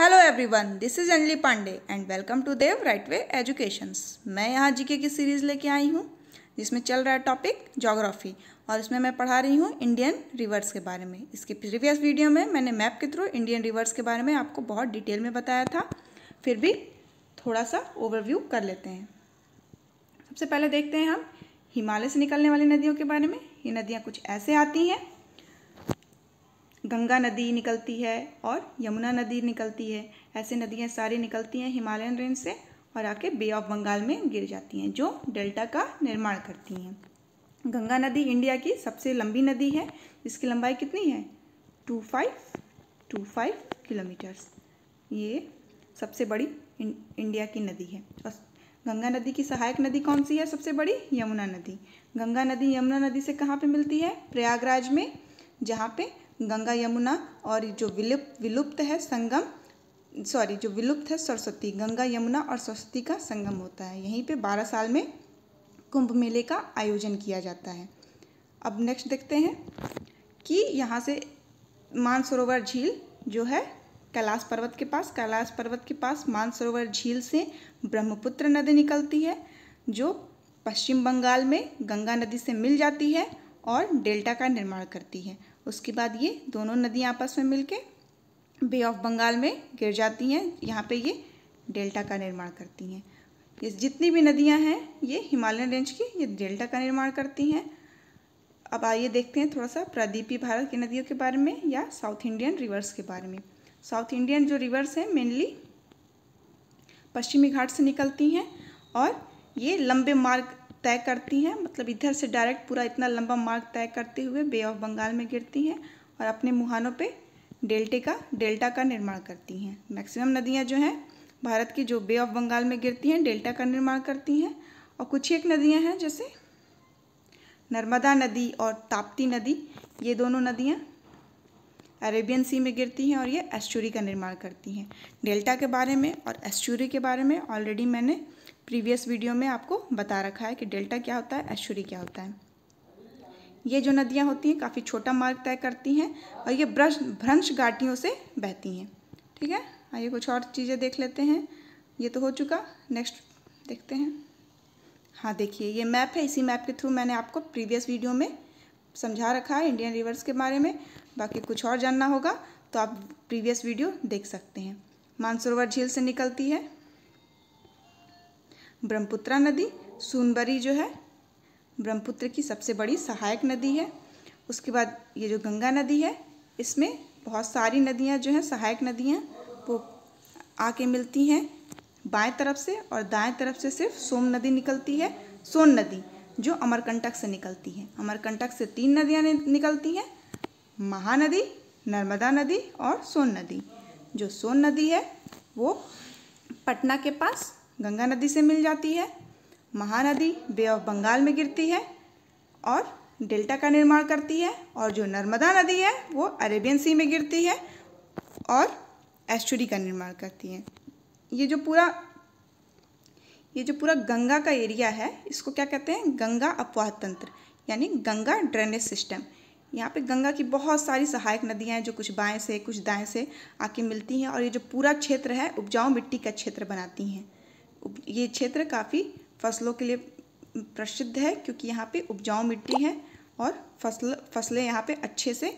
hello everyone this is Anjali Pandey and welcome to Dev right way educations मैं यहाँ GK की series लेके आई हूँ जिसमें चल रहा है टॉपिक जोग्राफ़ी और इसमें मैं पढ़ा रही हूँ इंडियन रिवर्स के बारे में इसके प्रीवियस वीडियो में मैंने मैप के थ्रू इंडियन रिवर्स के बारे में आपको बहुत डिटेल में बताया था फिर भी थोड़ा सा ओवरव्यू कर लेते हैं सबसे पहले देखते हैं हम हिमालय से निकलने वाली नदियों के बारे में ये नदियाँ कुछ ऐसे आती हैं गंगा नदी निकलती है और यमुना नदी निकलती है ऐसे नदियाँ सारी निकलती हैं हिमालयन रेंज से और आके बे ऑफ बंगाल में गिर जाती हैं जो डेल्टा का निर्माण करती हैं गंगा नदी इंडिया की सबसे लंबी नदी है जिसकी लंबाई कितनी है two five two five kilometres ये सबसे बड़ी इंडिया की नदी है और गंगा नदी की सहायक नदी कौन सी है सबसे बड़ी यमुना नदी गंगा नदी यमुना नदी से कहाँ पे मिलती है प्रयागराज में जहाँ पे गंगा यमुना और जो विलुप्त विलुप्त है संगम सॉरी जो विलुप्त है सरस्वती गंगा यमुना और सरस्वती का संगम होता है यहीं पे बारह साल में कुंभ मेले का आयोजन किया जाता है अब नेक्स्ट देखते हैं कि यहाँ से मानसरोवर झील जो है कैलाश पर्वत के पास कैलाश पर्वत के पास मानसरोवर झील से ब्रह्मपुत्र नदी निकलती है जो पश्चिम बंगाल में गंगा नदी से मिल जाती है और डेल्टा का निर्माण करती है उसके बाद ये दोनों नदियाँ आपस में मिलके बे ऑफ बंगाल में गिर जाती हैं यहाँ पे ये डेल्टा का निर्माण करती हैं ये जितनी भी नदियाँ हैं ये हिमालयन रेंज की ये डेल्टा का निर्माण करती हैं अब आइए देखते हैं थोड़ा सा प्रदीपी भारत की नदियों के बारे में या साउथ इंडियन रिवर्स के बारे में साउथ इंडियन जो रिवर्स हैं मेनली पश्चिमी घाट से निकलती हैं और ये लंबे मार्ग तय करती हैं मतलब इधर से डायरेक्ट पूरा इतना लंबा मार्ग तय करते हुए बे ऑफ बंगाल में गिरती हैं और अपने मुहानों पे डेल्टे का डेल्टा का निर्माण करती हैं मैक्सिमम नदियाँ जो हैं भारत की जो बे ऑफ बंगाल में गिरती हैं डेल्टा का निर्माण करती हैं और कुछ एक नदियाँ हैं जैसे नर्मदा नदी और ताप्ती नदी ये दोनों नदियाँ अरेबियन सी में गिरती हैं और ये एस्चूरी का निर्माण करती हैं डेल्टा के बारे में और एस्चूरी के बारे में ऑलरेडी मैंने प्रीवियस वीडियो में आपको बता रखा है कि डेल्टा क्या होता है ऐश्वर्य क्या होता है ये जो नदियाँ होती हैं काफ़ी छोटा मार्ग तय करती हैं और ये ब्रश भ्रंश घाटियों से बहती हैं ठीक है आइए कुछ और चीज़ें देख लेते हैं ये तो हो चुका नेक्स्ट देखते हैं हाँ देखिए ये मैप है इसी मैप के थ्रू मैंने आपको प्रीवियस वीडियो में समझा रखा है इंडियन रिवर्स के बारे में बाकी कुछ और जानना होगा तो आप प्रीवियस वीडियो देख सकते हैं मानसरोवर झील से निकलती है ब्रह्मपुत्रा नदी सोनबरी जो है ब्रह्मपुत्र की सबसे बड़ी सहायक नदी है उसके बाद ये जो गंगा नदी है इसमें बहुत सारी नदियाँ जो हैं सहायक नदियाँ वो आके मिलती हैं बाएं तरफ से और दाएं तरफ से सिर्फ सोम नदी निकलती है सोन नदी जो अमरकंटक से निकलती है अमरकंटक से तीन नदियाँ निकलती हैं महानदी नर्मदा नदी और सोन नदी जो सोन नदी है वो पटना के पास गंगा नदी से मिल जाती है महानदी बे ऑफ बंगाल में गिरती है और डेल्टा का निर्माण करती है और जो नर्मदा नदी है वो अरेबियन सी में गिरती है और एस्चुरी का निर्माण करती है ये जो पूरा ये जो पूरा गंगा का एरिया है इसको क्या कहते हैं गंगा अपवाह तंत्र यानी गंगा ड्रेनेज सिस्टम यहाँ पे गंगा की बहुत सारी सहायक नदियाँ हैं जो कुछ बाएं से कुछ दाएं से आके मिलती हैं और ये जो पूरा क्षेत्र है उपजाऊ मिट्टी का क्षेत्र बनाती हैं ये क्षेत्र काफ़ी फसलों के लिए प्रसिद्ध है क्योंकि यहाँ पे उपजाऊ मिट्टी है और फसल फसलें यहाँ पे अच्छे से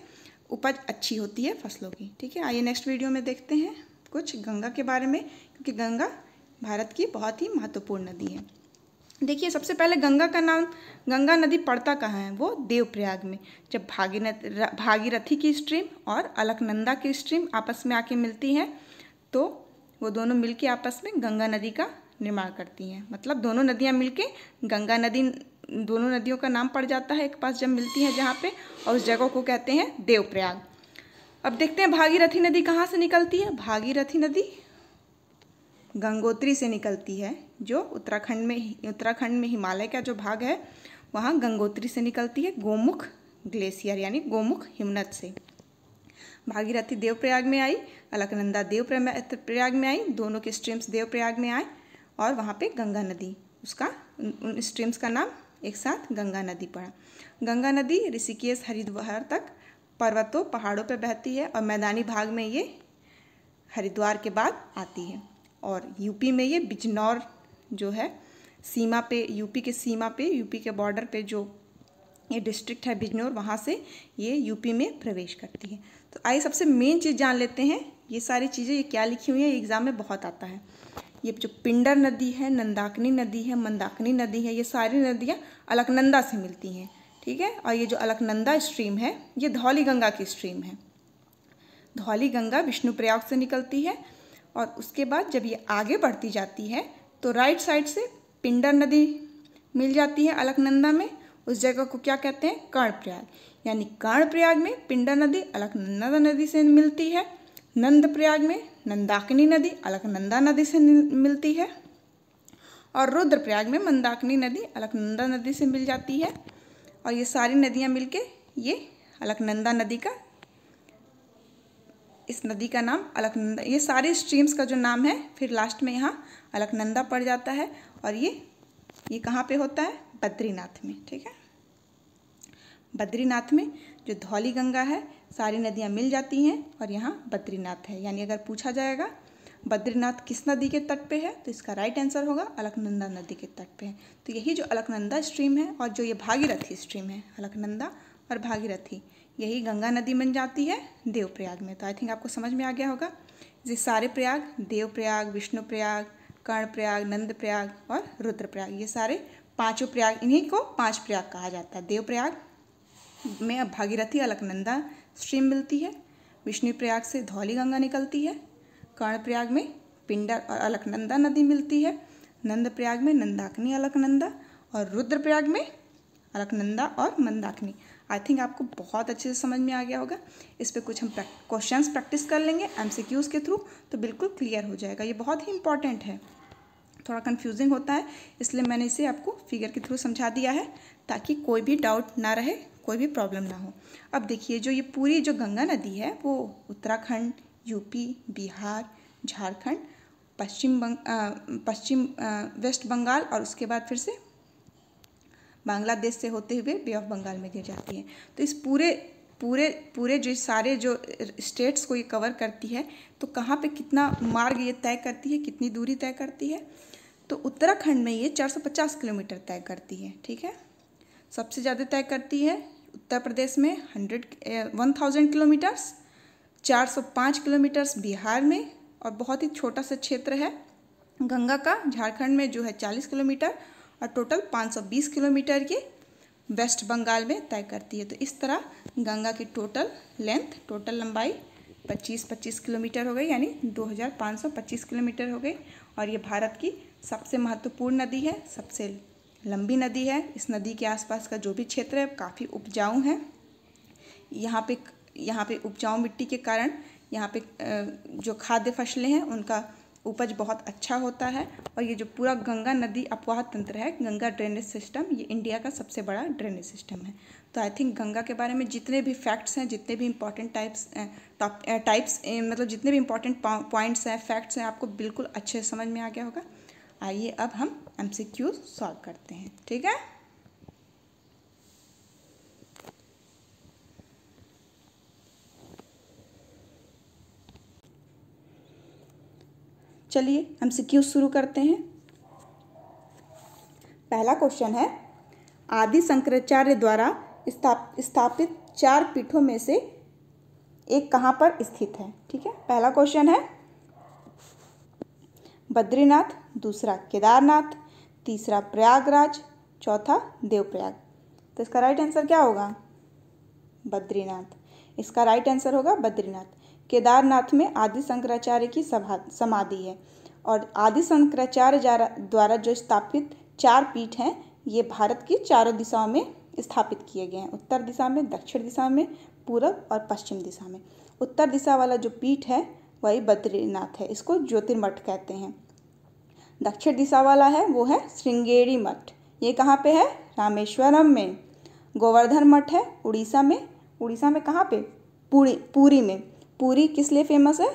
उपज अच्छी होती है फसलों की ठीक है आइए नेक्स्ट वीडियो में देखते हैं कुछ गंगा के बारे में क्योंकि गंगा भारत की बहुत ही महत्वपूर्ण नदी है देखिए सबसे पहले गंगा का नाम गंगा नदी पड़ता कहाँ है वो देवप्रयाग में जब भागीरथ भागीरथी की स्ट्रीम और अलकनंदा की स्ट्रीम आपस में आके मिलती है तो वो दोनों मिलके आपस में गंगा नदी का निर्माण करती हैं मतलब दोनों नदियाँ मिलके गंगा नदी दोनों नदियों का नाम पड़ जाता है एक पास जब मिलती हैं जहाँ पे और उस जगह को कहते हैं देवप्रयाग अब देखते हैं भागीरथी नदी कहाँ से निकलती है भागीरथी नदी गंगोत्री से निकलती है जो उत्तराखंड में उत्तराखंड में हिमालय का जो भाग है वहाँ गंगोत्री से निकलती है गोमुख ग्लेशियर यानी गोमुख हिमनत से भागीरथी देवप्रयाग में आई अलकनंदा देव प्रयाग में आई दोनों के स्ट्रीम्स देवप्रयाग में आए और वहाँ पे गंगा नदी उसका उन स्ट्रीम्स का नाम एक साथ गंगा नदी पड़ा गंगा नदी ऋषिकेश हरिद्वार तक पर्वतों पहाड़ों पर बहती है और मैदानी भाग में ये हरिद्वार के बाद आती है और यूपी में ये बिजनौर जो है सीमा पे यूपी के सीमा पे यूपी के बॉर्डर पे जो ये डिस्ट्रिक्ट है बिजनौर वहाँ से ये यूपी में प्रवेश करती है तो आइए सबसे मेन चीज़ जान लेते हैं ये सारी चीज़ें ये क्या लिखी हुई है एग्ज़ाम में बहुत आता है ये जो पिंडर नदी है नंदाकिनी नदी है मंदाकिनी नदी है ये सारी नदियाँ अलकनंदा से मिलती हैं ठीक है और ये जो अलकनंदा स्ट्रीम है ये धौली गंगा की स्ट्रीम है धौली गंगा विष्णुप्रयाग से निकलती है और उसके बाद जब ये आगे बढ़ती जाती है तो राइट साइड से पिंडर नदी मिल जाती है अलकनंदा में उस जगह को क्या कहते हैं कर्णप्रयाग यानी कर्णप्रयाग में पिंडर नदी अलकनंदा नदी से मिलती है नंदप्रयाग में नंदाकिनी नदी अलकनंदा नदी से मिलती है और रुद्रप्रयाग में मंदाकिनी नदी अलकनंदा नदी से मिल जाती है और ये सारी नदियाँ मिलके ये अलकनंदा नदी का इस नदी का नाम अलकनंदा ये सारे स्ट्रीम्स का जो नाम है फिर लास्ट में यहाँ अलकनंदा पड़ जाता है और ये ये कहाँ पे होता है बद्रीनाथ में ठीक है बद्रीनाथ में जो धौली गंगा है सारी नदियाँ मिल जाती हैं और यहाँ बद्रीनाथ है यानी अगर पूछा जाएगा बद्रीनाथ किस नदी के तट पे है तो इसका राइट आंसर होगा अलकनंदा नदी के तट पे है तो यही जो अलकनंदा स्ट्रीम है और जो ये भागीरथी स्ट्रीम है अलकनंदा और भागीरथी यही गंगा नदी बन जाती है देवप्रयाग में तो आई थिंक आपको समझ में आ गया होगा ये सारे प्रयाग देवप्रयाग विष्णुप्रयाग कर्णप्रयाग नंदप्रयाग और रुद्रप्रयाग ये सारे पाँचों प्रयाग इन्हीं को पाँच प्रयाग कहा जाता है देवप्रयाग में अब भागीरथी अलकनंदा स्ट्रीम मिलती है विष्णु प्रयाग से धौली गंगा निकलती है कर्णप्रयाग में पिंडा और अलकनंदा नदी मिलती है नंद प्रयाग में नंदाकनी अलकनंदा और रुद्रप्रयाग में अलकनंदा और मंदाकनी आई थिंक आपको बहुत अच्छे से समझ में आ गया होगा इस पर कुछ हम क्वेश्चंस प्रैक्टिस कर लेंगे एमसीक्यूज के थ्रू तो बिल्कुल क्लियर हो जाएगा ये बहुत ही इंपॉर्टेंट है थोड़ा कन्फ्यूजिंग होता है इसलिए मैंने इसे आपको फिगर के थ्रू समझा दिया है ताकि कोई भी डाउट ना रहे कोई भी प्रॉब्लम ना हो अब देखिए जो ये पूरी जो गंगा नदी है वो उत्तराखंड यूपी बिहार झारखंड पश्चिम बंग पश्चिम वेस्ट बंगाल और उसके बाद फिर से बांग्लादेश से होते हुए बे ऑफ बंगाल में गिर जाती है तो इस पूरे पूरे पूरे जो सारे जो स्टेट्स को ये कवर करती है तो कहाँ पे कितना मार्ग ये तय करती है कितनी दूरी तय करती है तो उत्तराखंड में ये 450 किलोमीटर तय करती है ठीक है सबसे ज़्यादा तय करती है उत्तर प्रदेश में हंड्रेड वन थाउजेंड किलोमीटर्स चार सौ पाँच किलोमीटर्स बिहार में और बहुत ही छोटा सा क्षेत्र है गंगा का झारखंड में जो है चालीस किलोमीटर और टोटल पाँच सौ बीस किलोमीटर की वेस्ट बंगाल में तय करती है तो इस तरह गंगा की टोटल लेंथ टोटल लंबाई पच्चीस पच्चीस किलोमीटर हो गई यानी दो हज़ार पाँच सौ पच्चीस किलोमीटर हो गई और ये भारत की सबसे महत्वपूर्ण नदी है सबसे लंबी नदी है इस नदी के आसपास का जो भी क्षेत्र है काफ़ी उपजाऊ है यहाँ पे यहाँ पे उपजाऊ मिट्टी के कारण यहाँ पे जो खाद्य फसलें हैं उनका उपज बहुत अच्छा होता है और ये जो पूरा गंगा नदी अपवाह तंत्र है गंगा ड्रेनेज सिस्टम ये इंडिया का सबसे बड़ा ड्रेनेज सिस्टम है तो आई थिंक गंगा के बारे में जितने भी फैक्ट्स हैं जितने भी इंपॉर्टेंट टाइप्स टाइप्स मतलब जितने भी इंपॉर्टेंट पॉइंट्स हैं फैक्ट्स हैं आपको बिल्कुल अच्छे समझ में आ गया होगा आइए अब हम एम सी क्यू सॉल्व करते हैं ठीक है चलिए हम क्यू शुरू करते हैं पहला क्वेश्चन है आदि शंकराचार्य द्वारा स्थाप स्थापित चार पीठों में से एक कहाँ पर स्थित है ठीक है पहला क्वेश्चन है बद्रीनाथ दूसरा केदारनाथ तीसरा प्रयागराज चौथा देवप्रयाग तो इसका राइट आंसर क्या होगा बद्रीनाथ इसका राइट आंसर होगा बद्रीनाथ केदारनाथ में आदि शंकराचार्य की समाधि है और आदि शंकराचार्य द्वारा जो स्थापित चार पीठ हैं ये भारत की चारों दिशाओं में स्थापित किए गए हैं उत्तर दिशा में दक्षिण दिशा में पूर्व और पश्चिम दिशा में उत्तर दिशा वाला जो पीठ है वही बद्रीनाथ है इसको ज्योतिर्मठ कहते हैं दक्षिण दिशा वाला है वो है श्रृंगेरी मठ ये कहाँ पे है रामेश्वरम में गोवर्धन मठ है उड़ीसा में उड़ीसा में कहाँ पे पूरी पूरी में पूरी किस लिए फेमस है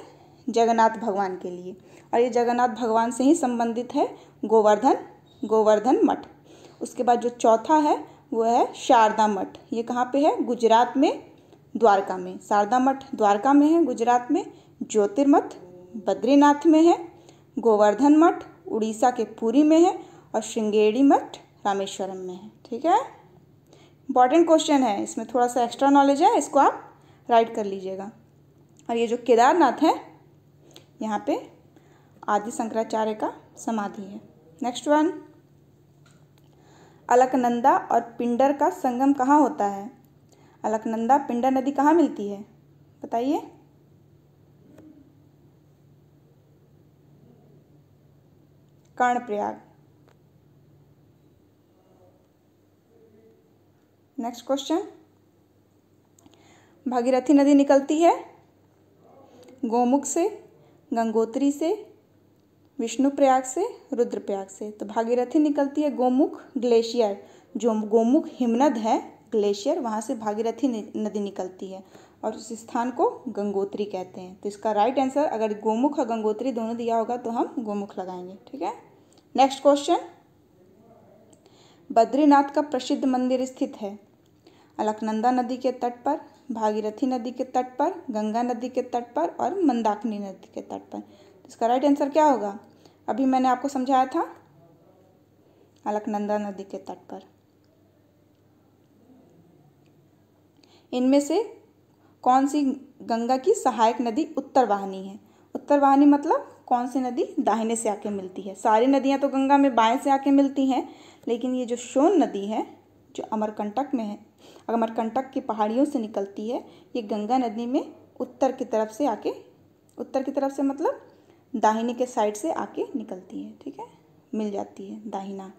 जगन्नाथ भगवान के लिए और ये जगन्नाथ भगवान से ही संबंधित है गोवर्धन गोवर्धन मठ उसके बाद जो चौथा है वो है शारदा मठ ये कहाँ पे है गुजरात में द्वारका में शारदा मठ द्वारका में है गुजरात में ज्योतिर्मठ बद्रीनाथ में है गोवर्धन मठ उड़ीसा के पुरी में है और श्रृंगेरी मठ रामेश्वरम में है ठीक है इंपॉर्टेंट क्वेश्चन है इसमें थोड़ा सा एक्स्ट्रा नॉलेज है इसको आप राइट कर लीजिएगा और ये जो केदारनाथ है यहाँ पे आदि शंकराचार्य का समाधि है नेक्स्ट वन अलकनंदा और पिंडर का संगम कहाँ होता है अलकनंदा पिंडर नदी कहाँ मिलती है बताइए कर्णप्रयाग नेक्स्ट क्वेश्चन भागीरथी नदी निकलती है गोमुख से गंगोत्री से विष्णु प्रयाग से रुद्रप्रयाग से तो भागीरथी निकलती है गोमुख ग्लेशियर जो गोमुख हिमनद है ग्लेशियर वहां से भागीरथी नदी निकलती है और उस स्थान को गंगोत्री कहते हैं तो इसका राइट आंसर अगर गोमुख और गंगोत्री दोनों दिया होगा तो हम गोमुख लगाएंगे ठीक है नेक्स्ट क्वेश्चन बद्रीनाथ का प्रसिद्ध मंदिर स्थित है अलकनंदा नदी के तट पर भागीरथी नदी के तट पर गंगा नदी के तट पर और मंदाकिनी नदी के तट पर तो इसका राइट आंसर क्या होगा अभी मैंने आपको समझाया था अलकनंदा नदी के तट पर इनमें से कौन सी गंगा की सहायक नदी उत्तर है उत्तर मतलब कौन सी नदी दाहिने से आके मिलती है सारी नदियाँ तो गंगा में बाएँ से आके मिलती हैं लेकिन ये जो शोन नदी है जो अमरकंटक में है अमरकंटक की पहाड़ियों से निकलती है ये गंगा नदी में उत्तर की तरफ से आके उत्तर की तरफ से मतलब दाहिने के साइड से आके निकलती है ठीक है मिल जाती है दाहिना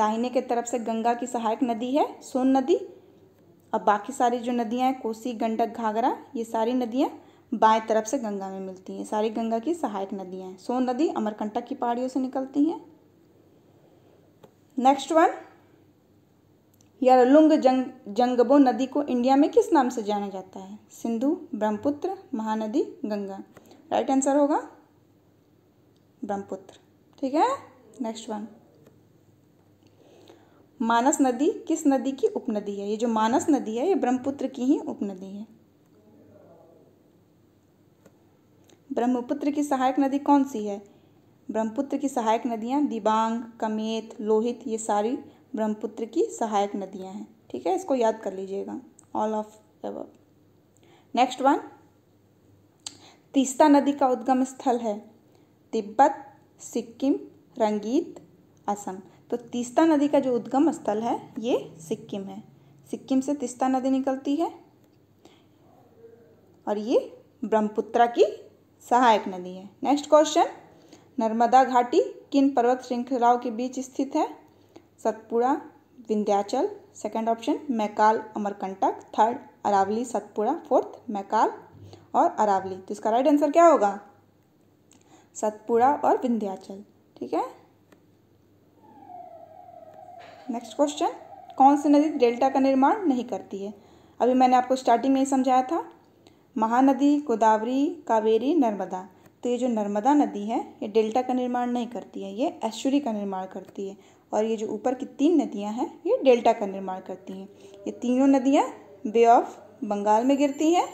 दाहिने के तरफ से गंगा की सहायक नदी है सोन नदी और बाकी सारी जो नदियाँ हैं कोसी गंडक घाघरा ये सारी नदियाँ बाएं तरफ से गंगा में मिलती हैं सारी गंगा की सहायक नदियां हैं सोन नदी अमरकंटक की पहाड़ियों से निकलती हैं नेक्स्ट वन यारलुंग जंग जंगबो नदी को इंडिया में किस नाम से जाना जाता है सिंधु ब्रह्मपुत्र महानदी गंगा राइट आंसर होगा ब्रह्मपुत्र ठीक है नेक्स्ट वन मानस नदी किस नदी की उपनदी है ये जो मानस नदी है ये ब्रह्मपुत्र की ही उपनदी है ब्रह्मपुत्र की सहायक नदी कौन सी है ब्रह्मपुत्र की सहायक नदियाँ दिबांग कमेत लोहित ये सारी ब्रह्मपुत्र की सहायक नदियाँ हैं ठीक है इसको याद कर लीजिएगा ऑल ऑफ एव नेक्स्ट वन तीस्ता नदी का उद्गम स्थल है तिब्बत सिक्किम रंगीत असम तो तीस्ता नदी का जो उद्गम स्थल है ये सिक्किम है सिक्किम से तीस्ता नदी निकलती है और ये ब्रह्मपुत्रा की सहायक नदी है नेक्स्ट क्वेश्चन नर्मदा घाटी किन पर्वत श्रृंखलाओं के बीच स्थित है Satpura Vindhyachal second option Maikal Amarkantak third Aravalli Satpura fourth Maikal और अरावली तो इसका राइट आंसर क्या होगा सतपुड़ा और विंध्याचल ठीक है नेक्स्ट क्वेश्चन कौन सी नदी डेल्टा का निर्माण नहीं करती है अभी मैंने आपको स्टार्टिंग में ही समझाया था महानदी गोदावरी कावेरी नर्मदा तो ये जो नर्मदा नदी है ये डेल्टा का निर्माण नहीं करती है ये ऐश्वरी का निर्माण करती है और ये जो ऊपर की तीन नदियाँ हैं ये डेल्टा का निर्माण करती हैं ये तीनों नदियाँ बे ऑफ बंगाल में गिरती हैं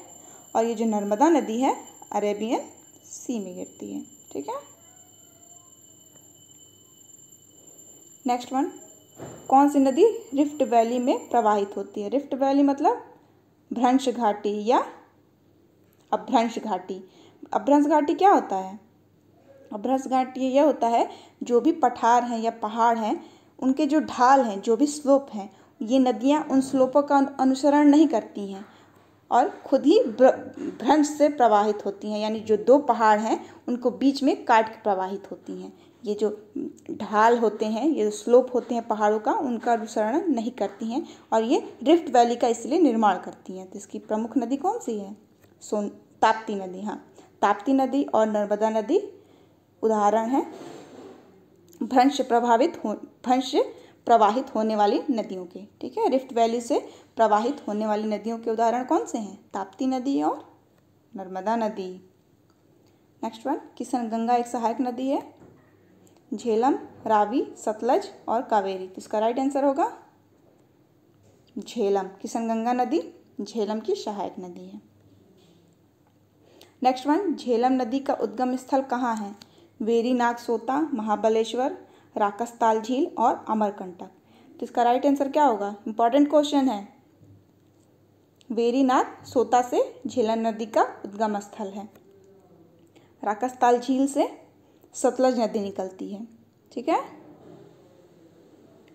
और ये जो नर्मदा नदी है अरेबियन सी में गिरती है ठीक है नेक्स्ट वन कौन सी नदी रिफ्ट वैली में प्रवाहित होती है रिफ्ट वैली मतलब भ्रंश घाटी या अभ्रंश घाटी अभ्रंश घाटी क्या होता है अभ्रंश घाटी यह होता है जो भी पठार हैं या पहाड़ हैं उनके जो ढाल हैं जो भी स्लोप हैं ये नदियाँ उन स्लोपों का अनुसरण नहीं करती हैं और खुद ही भ्रंश से प्रवाहित होती हैं यानी जो दो पहाड़ हैं उनको बीच में काट के प्रवाहित होती हैं ये जो ढाल होते हैं ये जो स्लोप होते हैं पहाड़ों का उनका अनुसरण नहीं करती हैं और ये रिफ्ट वैली का इसलिए निर्माण करती हैं तो इसकी प्रमुख नदी कौन सी है सोन ताप्ती नदी हाँ ताप्ती नदी और नर्मदा नदी उदाहरण है भ्रंश प्रभावित हो भ्रंश प्रवाहित होने वाली नदियों के ठीक है रिफ्ट वैली से प्रवाहित होने वाली नदियों के उदाहरण कौन से हैं ताप्ती नदी और नर्मदा नदी नेक्स्ट वन किशन गंगा एक सहायक नदी है झेलम रावी सतलज और कावेरी तो इसका राइट आंसर होगा झेलम गंगा नदी झेलम की सहायक नदी है नेक्स्ट वन झेलम नदी का उद्गम स्थल कहाँ है वेरी सोता महाबलेश्वर राकस्ताल झील और अमरकंटक तो इसका राइट आंसर क्या होगा इंपॉर्टेंट क्वेश्चन है वेरीनाग सोता से झेलम नदी का उद्गम स्थल है राकस्ताल झील से सतलज नदी निकलती है ठीक है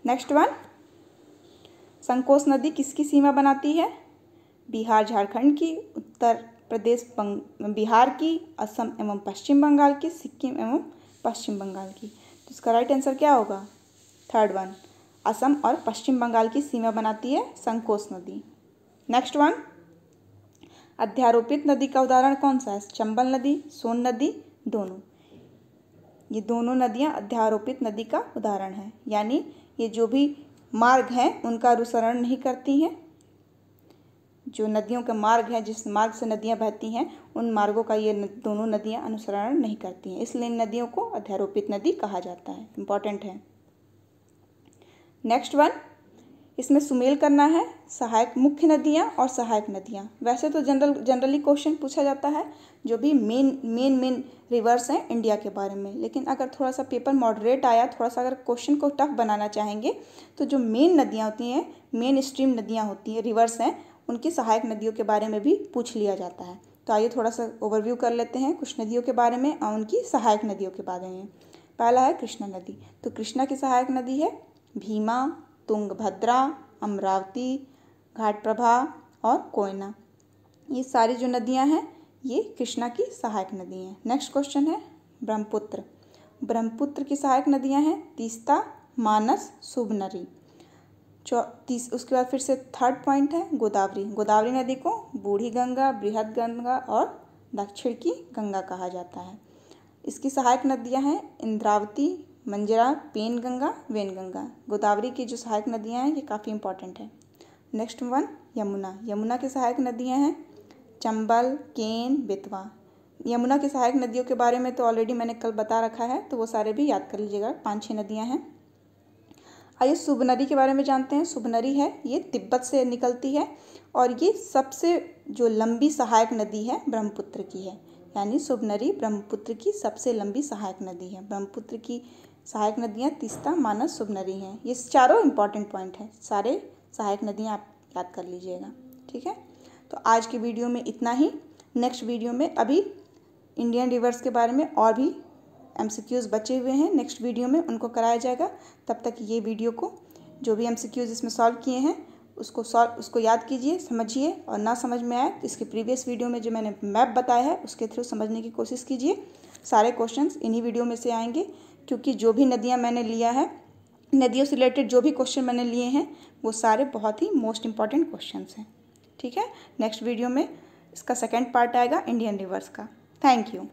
नेक्स्ट वन संकोस नदी किसकी सीमा बनाती है बिहार झारखंड की उत्तर प्रदेश बिहार की असम एवं पश्चिम बंगाल की सिक्किम एवं पश्चिम बंगाल की तो इसका राइट आंसर क्या होगा थर्ड वन असम और पश्चिम बंगाल की सीमा बनाती है संकोस नदी नेक्स्ट वन अध्यारोपित नदी का उदाहरण कौन सा है चंबल नदी सोन नदी दोनों ये दोनों नदियाँ अध्यारोपित नदी का उदाहरण है यानी ये जो भी मार्ग हैं उनका अनुसरण नहीं करती हैं जो नदियों के मार्ग हैं जिस मार्ग से नदियाँ बहती हैं उन मार्गों का ये दोनों नदियाँ अनुसरण नहीं करती हैं इसलिए इन नदियों को अध्यारोपित नदी कहा जाता है इम्पॉर्टेंट है नेक्स्ट वन इसमें सुमेल करना है सहायक मुख्य नदियाँ और सहायक नदियाँ वैसे तो जनरल जनरली क्वेश्चन पूछा जाता है जो भी मेन मेन मेन रिवर्स हैं इंडिया के बारे में लेकिन अगर थोड़ा सा पेपर मॉडरेट आया थोड़ा सा अगर क्वेश्चन को टफ बनाना चाहेंगे तो जो मेन नदियाँ होती हैं मेन स्ट्रीम नदियाँ होती हैं रिवर्स हैं उनकी सहायक नदियों के बारे में भी पूछ लिया जाता है तो आइए थोड़ा सा ओवरव्यू कर लेते हैं कुछ नदियों के बारे में और उनकी सहायक नदियों के बारे में पहला है कृष्णा नदी तो कृष्णा की सहायक नदी है भीमा तुंगभद्रा अमरावती घाट प्रभा और कोयना ये सारी जो नदियाँ हैं ये कृष्णा की सहायक नदी हैं नेक्स्ट क्वेश्चन है ब्रह्मपुत्र ब्रह्मपुत्र की सहायक नदियाँ हैं तीस्ता मानस सुबनरी तीस उसके बाद फिर से थर्ड पॉइंट है गोदावरी गोदावरी नदी को बूढ़ी गंगा बृहद गंगा और दक्षिण की गंगा कहा जाता है इसकी सहायक नदियां हैं इंद्रावती मंजरा पेन गंगा वेन गंगा गोदावरी की जो सहायक नदियां हैं ये काफ़ी इंपॉर्टेंट है नेक्स्ट वन यमुना यमुना की सहायक नदियां हैं चंबल केन बेतवा यमुना की सहायक नदियों के बारे में तो ऑलरेडी मैंने कल बता रखा है तो वो सारे भी याद कर लीजिएगा पाँच छः नदियाँ हैं आइए सुबनरी के बारे में जानते हैं सुबनरी है ये तिब्बत से निकलती है और ये सबसे जो लंबी सहायक नदी है ब्रह्मपुत्र की है यानी सुबनरी ब्रह्मपुत्र की सबसे लंबी सहायक नदी है ब्रह्मपुत्र की सहायक नदियाँ तीस्ता मानस सुबनरी हैं ये चारों इंपॉर्टेंट पॉइंट हैं सारे सहायक नदियाँ आप याद कर लीजिएगा ठीक है तो आज की वीडियो में इतना ही नेक्स्ट वीडियो में अभी इंडियन रिवर्स के बारे में और भी एम बचे हुए हैं नेक्स्ट वीडियो में उनको कराया जाएगा तब तक ये वीडियो को जो भी एम इसमें सॉल्व किए हैं उसको सॉल्व उसको याद कीजिए समझिए और ना समझ में आए तो इसके प्रीवियस वीडियो में जो मैंने मैप बताया है उसके थ्रू समझने की कोशिश कीजिए सारे क्वेश्चन इन्हीं वीडियो में से आएंगे क्योंकि जो भी नदियाँ मैंने लिया है नदियों से रिलेटेड जो भी क्वेश्चन मैंने लिए हैं वो सारे बहुत ही मोस्ट इंपॉर्टेंट क्वेश्चन हैं ठीक है नेक्स्ट वीडियो में इसका सेकेंड पार्ट आएगा इंडियन रिवर्स का थैंक यू